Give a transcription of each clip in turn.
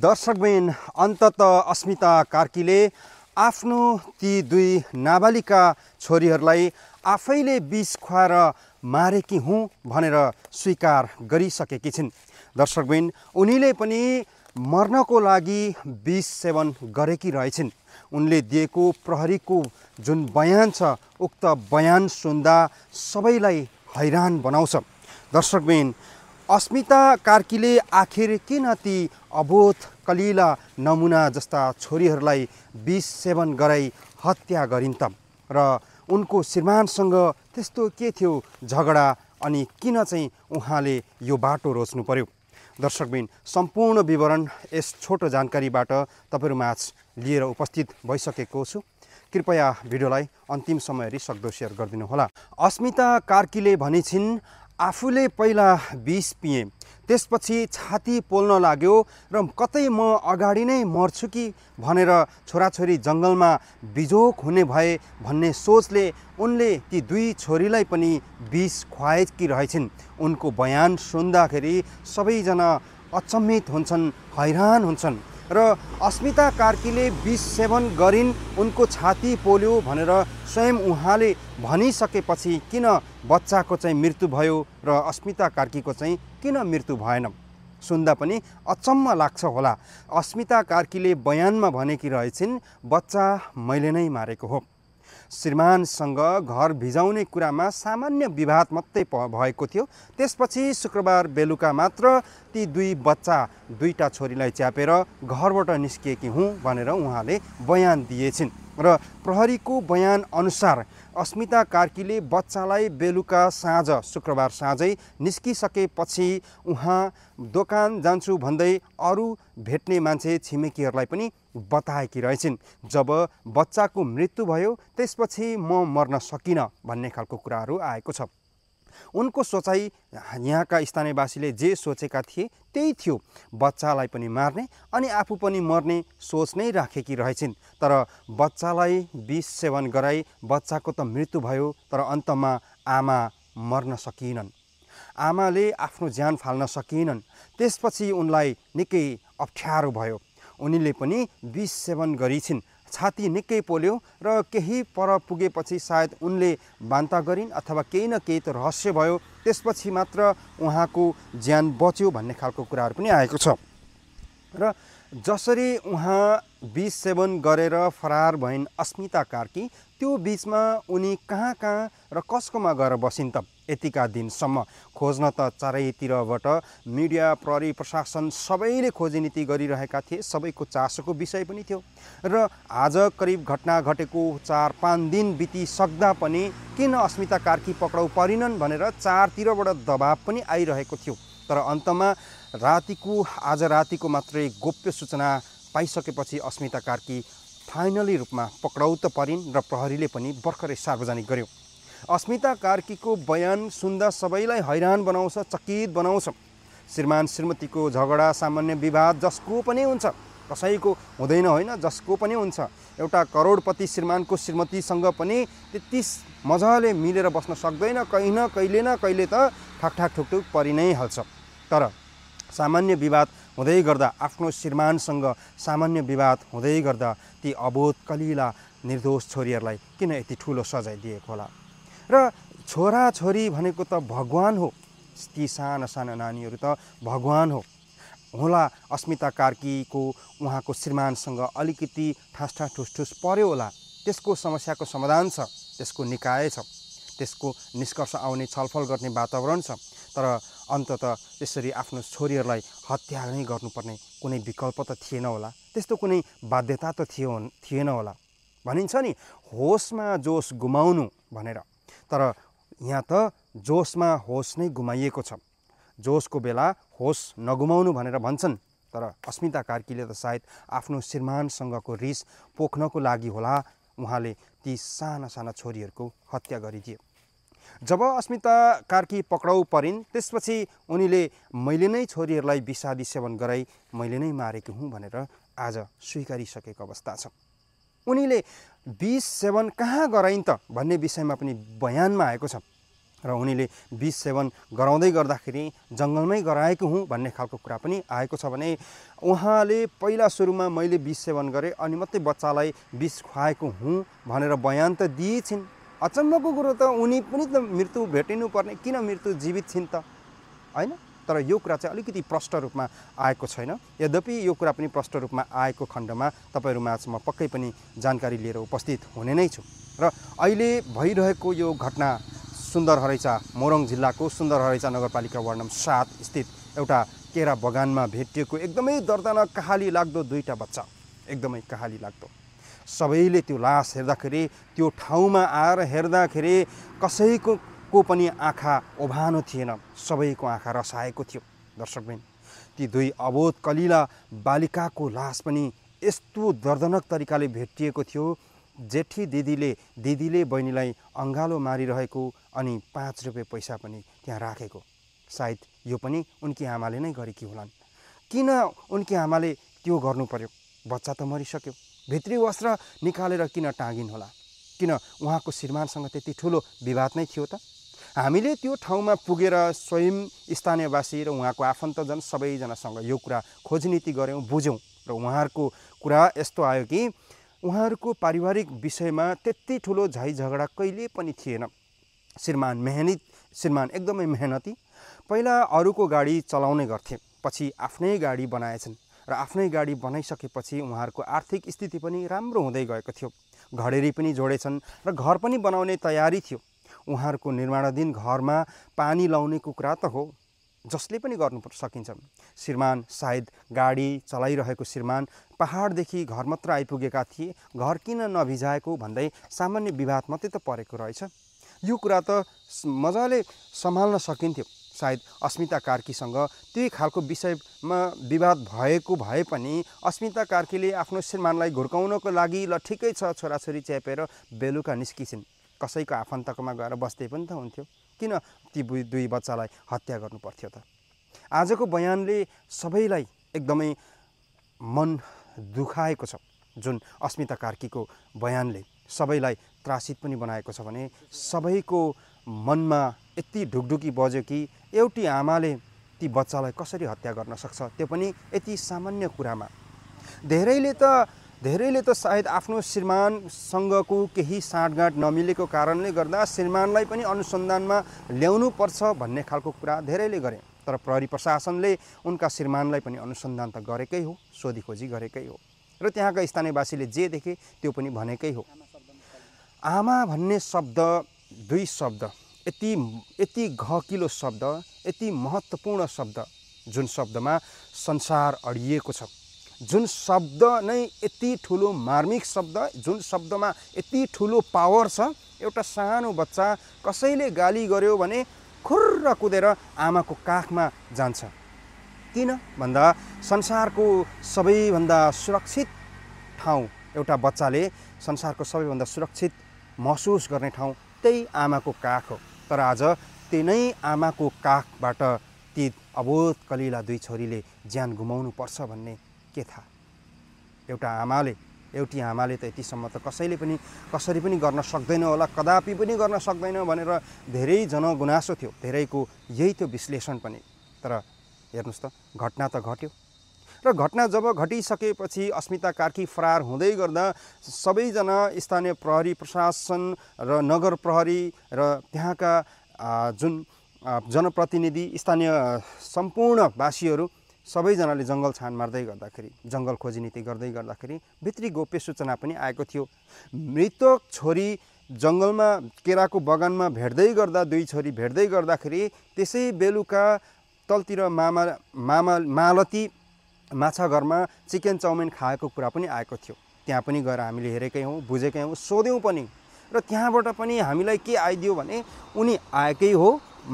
दर्शकबेन अन्तत अस्मिता कार्कीले आफ्नो ती दुई नाबालिका छोरीहरूलाई आफैले विष खुवाएर मारेकी हुँ भनेर स्वीकार गरिसकेकी छिन् दर्शकबिन उनीले पनि मर्नको लागि विष सेवन गरेकी रहेछन् उनले दिएको प्रहरीको जुन बयान छ उक्त बयान सुन्दा सबैलाई हैरान बनाउँछ दर्शकबिन अस्मिता कार्कीले आखिर किन ती अबोध कलिला नमुना जस्ता छोरीहरूलाई विष सेवन गराई हत्या गरिन् त र उनको श्रीमानसँग त्यस्तो के थियो झगडा अनि किन चाहिँ उहाँले यो बाटो रोज्नु पर्यो दर्शकबिन सम्पूर्ण विवरण यस छोटो जानकारीबाट तपाईँहरूमाझ लिएर उपस्थित भइसकेको छु कृपया भिडियोलाई अन्तिम हेरी सक्दो सेयर गरिदिनुहोला अस्मिता कार्कीले भनेछिन् आफूले पहिला विष पिएँ त्यसपछि छाती पोल्न लाग्यो र कतै म अगाडि नै मर्छु कि भनेर छोराछोरी जङ्गलमा बिजोक हुने भए भन्ने सोचले उनले ती दुई छोरीलाई पनि विष खुवाएकी रहेछन् उनको बयान सुन्दाखेरि सबैजना अचम्मित हुन्छन् हैरान हुन्छन् र अस्मिता कार्कीले विष सेवन गरिन् उनको छाती पोल्यो भनेर स्वयं उहाँले भनिसकेपछि किन बच्चाको चाहिँ मृत्यु भयो र अस्मिता कार्कीको चाहिँ किन मृत्यु भएन सुन्दा पनि अचम्म लाग्छ होला अस्मिता कार्कीले बयानमा भनेकी रहेछन् बच्चा मैले नै मारेको हो श्रीमानसँग घर भिजाउने कुरामा सामान्य विवाद मात्रै भएको थियो त्यसपछि शुक्रबार बेलुका मात्र ती दुई बच्चा दुईटा छोरीलाई च्यापेर घरबाट निस्किएकी हुँ भनेर उहाँले बयान दिएछिन् र प्रहरीको बयान अनुसार अस्मिता कार्कीले बच्चालाई बेलुका साँझ शुक्रबार साँझै निस्किसकेपछि उहाँ दोकान जान्छु भन्दै अरू भेट्ने मान्छे छिमेकीहरूलाई पनि बताएकी रहेछन् जब बच्चाको मृत्यु भयो त्यसपछि म मर्न सकिनँ भन्ने खालको कुराहरू आएको छ उनको सोचाइ यहाँका स्थानीयवासीले जे सोचेका थिए त्यही थियो बच्चालाई पनि मार्ने अनि आफू पनि मर्ने सोच नै राखेकी रहेछन् तर बच्चालाई विष सेवन गराई बच्चाको त मृत्यु भयो तर अन्तमा आमा मर्न सकिनन् आमाले आफ्नो ज्यान फाल्न सकिनन् त्यसपछि उनलाई निकै अप्ठ्यारो भयो उनीले पनि विष सेवन गरिछिन् छाती निकै पोल्यो र केही पर पुगेपछि सायद उनले बान्ता गरिन् अथवा केही न केही त रहस्य भयो त्यसपछि मात्र उहाँको ज्यान बच्यो भन्ने खालको कुराहरू पनि आएको छ र जसरी उहाँ बिस सेवन गरेर फरार भइन् अस्मिता कार्की त्यो बिचमा उनी कहाँ कहाँ र कसकोमा गएर बसिन् त यतिका दिनसम्म खोज्न त चारैतिरबाट मिडिया प्रहरी प्रशासन सबैले नीति गरिरहेका थिए सबैको चासोको विषय पनि थियो र आज करिब घटना घटेको चार पाँच दिन बितिसक्दा पनि किन अस्मिता कार्की पक्राउ परिनन् भनेर चारतिरबाट दबाब पनि आइरहेको थियो तर अन्तमा रातिको आज रातिको मात्रै गोप्य सूचना पाइसकेपछि अस्मिता कार्की फाइनली रूपमा पक्राउ त परिन् र प्रहरीले पनि भर्खरै सार्वजनिक गर्यो अस्मिता कार्कीको बयान सुन्दा सबैलाई हैरान बनाउँछ चकित बनाउँछ श्रीमान श्रीमतीको झगडा सामान्य विवाद जसको पनि हुन्छ कसैको हुँदैन होइन जसको पनि हुन्छ एउटा करोडपति श्रीमानको श्रीमतीसँग पनि त्यति मजाले मिलेर बस्न सक्दैन कहीँ न कहिले न कहिले त ठाकठाक ठुकठुक परि नै हाल्छ तर सामान्य विवाद हुँदै गर्दा आफ्नो श्रीमानसँग सामान्य विवाद हुँदै गर्दा ती अबोध कलिला निर्दोष छोरीहरूलाई किन यति ठुलो सजाय दिएको होला र छोरी भनेको त भगवान हो ती साना साना नानीहरू त भगवान हो होला अस्मिता कार्कीको उहाँको श्रीमानसँग अलिकति ठुस ठुस पर्यो होला त्यसको समस्याको समाधान छ त्यसको निकाय छ त्यसको निष्कर्ष आउने छलफल गर्ने वातावरण छ तर अन्तत त्यसरी आफ्नो छोरीहरूलाई हत्या नै गर्नुपर्ने कुनै विकल्प त थिएन होला त्यस्तो कुनै बाध्यता त थियो थिएन होला भनिन्छ नि होसमा जोस गुमाउनु भनेर तर यहाँ त जोसमा होस नै गुमाइएको छ जोसको बेला होस नगुमाउनु भनेर भन्छन् तर अस्मिता कार्कीले त सायद आफ्नो श्रीमानसँगको रिस पोख्नको लागि होला उहाँले ती साना साना छोरीहरूको हत्या गरिदिए जब अस्मिता कार्की पक्राउ परिन् त्यसपछि उनीले मैले नै छोरीहरूलाई विषादी सेवन गराई मैले नै मारेको हुँ भनेर आज स्वीकारिसकेको अवस्था छ उनीले बिस सेवन कहाँ गराइन् त भन्ने विषयमा पनि बयानमा आएको छ र उनीले बिस सेवन गराउँदै गर्दाखेरि जङ्गलमै गराएको हुँ भन्ने खालको कुरा पनि आएको छ भने उहाँले पहिला सुरुमा मैले बिस सेवन गरेँ अनि मात्रै बच्चालाई बिस खुवाएको हुँ भनेर बयान त दिएछिन् अचम्मको कुरो त उनी पनि त मृत्यु पर्ने किन मृत्यु जीवित छिन् त होइन तर यो कुरा चाहिँ अलिकति प्रष्ट रूपमा आएको छैन यद्यपि यो कुरा पनि प्रष्ट रूपमा आएको खण्डमा तपाईँहरूमा म पक्कै पनि जानकारी लिएर उपस्थित हुने नै छु र अहिले भइरहेको यो घटना सुन्दर हरैचा मोरङ जिल्लाको सुन्दर हरैचा नगरपालिका वार्ड नम्बर सात स्थित एउटा केरा बगानमा भेटिएको एकदमै दर्दनक कहाली लाग्दो दुईवटा बच्चा एकदमै कहाली लाग्दो सबैले त्यो लास हेर्दाखेरि त्यो ठाउँमा आएर हेर्दाखेरि कसैको को पनि आँखा ओभानो थिएन सबैको आँखा रसाएको थियो दर्शकबिन ती दुई अबोध कलिला बालिकाको लास पनि यस्तो दर्दनक तरिकाले भेटिएको थियो जेठी दिदीले दिदीले बहिनीलाई अङ्गालो मारिरहेको अनि पाँच रुपियाँ पैसा पनि त्यहाँ राखेको सायद यो पनि उनकी आमाले नै गरेकी होलान् किन उनकी आमाले त्यो गर्नु पर्यो बच्चा त मरिसक्यो भित्री वस्त्र निकालेर किन टाँगिन् होला किन उहाँको श्रीमानसँग त्यति ठुलो विवाद नै थियो त हामीले त्यो ठाउँमा पुगेर स्वयं स्थानीयवासी र उहाँको आफन्तजन सबैजनासँग यो कुरा खोजनीति गऱ्यौँ बुझ्यौँ र उहाँहरूको कुरा यस्तो आयो कि उहाँहरूको पारिवारिक विषयमा त्यति ठुलो झै झगडा कहिले पनि थिएन श्रीमान मेहनत श्रीमान एकदमै मेहनती पहिला अरूको गाडी चलाउने गर्थे पछि आफ्नै गाडी बनाएछन् र आफ्नै गाडी बनाइसकेपछि उहाँहरूको आर्थिक स्थिति पनि राम्रो हुँदै गएको थियो घडेरी पनि जोडेछन् र घर पनि बनाउने तयारी थियो उहाँहरूको निर्माणाधीन घरमा पानी लाउने कुखुरा त हो जसले पनि गर्नु सकिन्छ श्रीमान सायद गाडी चलाइरहेको श्रीमान पहाडदेखि घर मात्र आइपुगेका थिए घर किन नभिजाएको भन्दै सामान्य विवाद मात्रै त परेको रहेछ यो कुरा त मजाले सम्हाल्न सकिन्थ्यो सायद अस्मिता कार्कीसँग त्यही खालको विषयमा विवाद भएको भए पनि अस्मिता कार्कीले आफ्नो श्रीमानलाई घुर्काउनको लागि ल ठिकै छ छोराछोरी च्यापेर बेलुका निस्किछिन् कसैको आफन्तकोमा गएर बस्दै पनि त हुन्थ्यो किन ती दुई बच्चालाई हत्या गर्नु पर्थ्यो त आजको बयानले सबैलाई एकदमै मन दुखाएको छ जुन अस्मिता कार्कीको बयानले सबैलाई त्रासित पनि बनाएको छ भने सबैको मनमा यति ढुकढुकी बज्यो कि एउटी आमाले ती बच्चालाई कसरी हत्या गर्न सक्छ त्यो पनि यति सामान्य कुरामा धेरैले त धेरैले त सायद आफ्नो श्रीमानसँगको केही साँठगाँठ नमिलेको कारणले गर्दा श्रीमानलाई पनि अनुसन्धानमा ल्याउनु पर्छ भन्ने खालको कुरा धेरैले गरे तर प्रहरी प्रशासनले उनका श्रीमानलाई पनि अनुसन्धान त गरेकै हो सोधीखोजी गरेकै हो र त्यहाँका स्थानीयवासीले जे देखे त्यो पनि भनेकै हो आमा भन्ने शब्द दुई शब्द यति यति घकिलो शब्द यति महत्त्वपूर्ण शब्द जुन शब्दमा संसार अडिएको छ जुन शब्द नै यति ठुलो मार्मिक शब्द जुन शब्दमा यति ठुलो पावर छ एउटा सानो बच्चा कसैले गाली गर्यो भने खुर्र कुदेर आमाको काखमा जान्छ किन भन्दा संसारको सबैभन्दा सुरक्षित ठाउँ एउटा बच्चाले संसारको सबैभन्दा सुरक्षित महसुस गर्ने ठाउँ त्यही आमाको काख हो तर आज त्यही नै आमाको काखबाट ती अबोध कलिला दुई छोरीले ज्यान पर्छ भन्ने के थाहा एउटा आमाले एउटी आमाले त यतिसम्म त कसैले पनि कसरी पनि गर्न सक्दैन होला कदापि पनि गर्न सक्दैन भनेर धेरै जनगुनासो थियो धेरैको यही थियो विश्लेषण पनि तर हेर्नुहोस् त घटना त घट्यो र घटना जब घटिसकेपछि अस्मिता कार्की फरार हुँदै गर्दा सबैजना स्थानीय प्रहरी प्रशासन र नगर प्रहरी र त्यहाँका जुन जनप्रतिनिधि स्थानीय सम्पूर्णवासीहरू सबैजनाले जङ्गल छान मार्दै गर्दाखेरि जङ्गल खोजी नीति गर्दै गर्दाखेरि भित्री गोप्य सूचना पनि आएको थियो मृतक छोरी जङ्गलमा केराको बगानमा भेट्दै गर्दा दुई छोरी भेट्दै गर्दाखेरि त्यसै बेलुका तलतिर मामा मामा मालती माछा घरमा चिकन चाउमिन खाएको कुरा पनि आएको थियो त्यहाँ पनि गएर हामीले हेरेकै हौँ बुझेकै हौँ सोध्यौँ पनि र त्यहाँबाट पनि हामीलाई के आइदियो भने उनी आएकै हो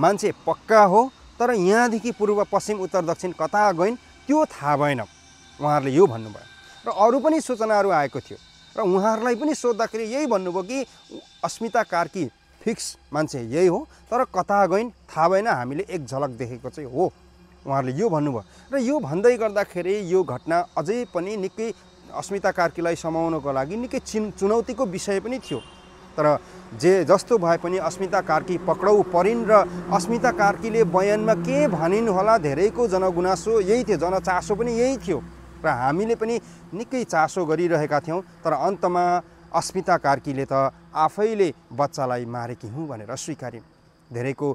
मान्छे पक्का हो तर यहाँदेखि पूर्व पश्चिम उत्तर दक्षिण कता गइन् त्यो थाहा भएन उहाँहरूले यो भन्नुभयो र अरू पनि सूचनाहरू आएको थियो र उहाँहरूलाई पनि सोद्धाखेरि यही भन्नुभयो कि अस्मिता कार्की फिक्स मान्छे यही हो तर कता गइन् थाहा भएन हामीले एक झलक देखेको चाहिँ हो उहाँहरूले यो भन्नुभयो र यो भन्दै गर्दाखेरि यो घटना अझै पनि निकै अस्मिता कार्कीलाई समाउनको लागि निकै चिन चुनौतीको विषय पनि थियो तर जे जस्तो भए पनि अस्मिता कार्की पक्राउ परिन् र अस्मिता कार्कीले बयानमा के भनिन् होला धेरैको जनगुनासो यही थियो जनचासो पनि यही थियो र हामीले पनि निकै चासो गरिरहेका थियौँ तर अन्तमा अस्मिता कार्कीले त आफैले बच्चालाई मारेकी हुँ भनेर स्वीकारिन् धेरैको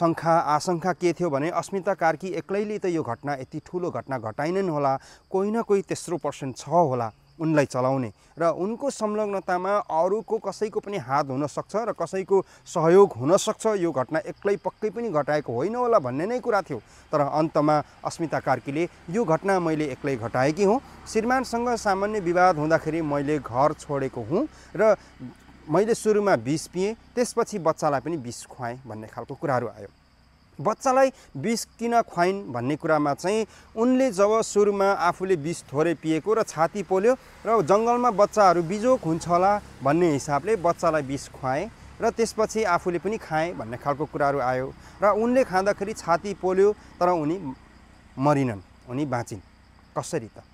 शङ्खा आशङ्का के थियो भने अस्मिता कार्की एक्लैले त यो घटना यति ठुलो घटना घटाइनन् होला कोही न कोही तेस्रो पर्सेन्ट छ होला उनलाई चलाउने र उनको संलग्नतामा अरूको कसैको पनि हात हुनसक्छ र कसैको सहयोग हुनसक्छ यो घटना एक्लै पक्कै पनि घटाएको होइन होला भन्ने नै कुरा थियो तर अन्तमा अस्मिता कार्कीले यो घटना मैले एक्लै घटाएकी हुँ श्रीमानसँग सामान्य विवाद हुँदाखेरि मैले घर छोडेको हुँ र मैले सुरुमा बिस पिएँ त्यसपछि बच्चालाई पनि बिस खुवाएँ भन्ने खालको कुराहरू आयो बच्चालाई विष किन खुवाइन् भन्ने कुरामा चाहिँ उनले जब सुरुमा आफूले विष थोरै पिएको र छाती पोल्यो र जङ्गलमा बच्चाहरू बिजोक हुन्छ होला भन्ने हिसाबले बच्चालाई विष खुवाएँ र त्यसपछि आफूले पनि खाएँ भन्ने खालको कुराहरू आयो र उनले खाँदाखेरि छाती पोल्यो तर उनी मरिनन् उनी बाँचिन् कसरी त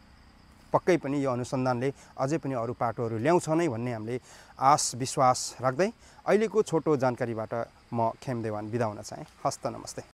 पक्कै पनि यो अनुसन्धानले अझै पनि अरू पाटोहरू ल्याउँछ नै भन्ने हामीले आश विश्वास राख्दै अहिलेको छोटो जानकारीबाट म खेमदेवान बिदा हुन चाहेँ हस्त नमस्ते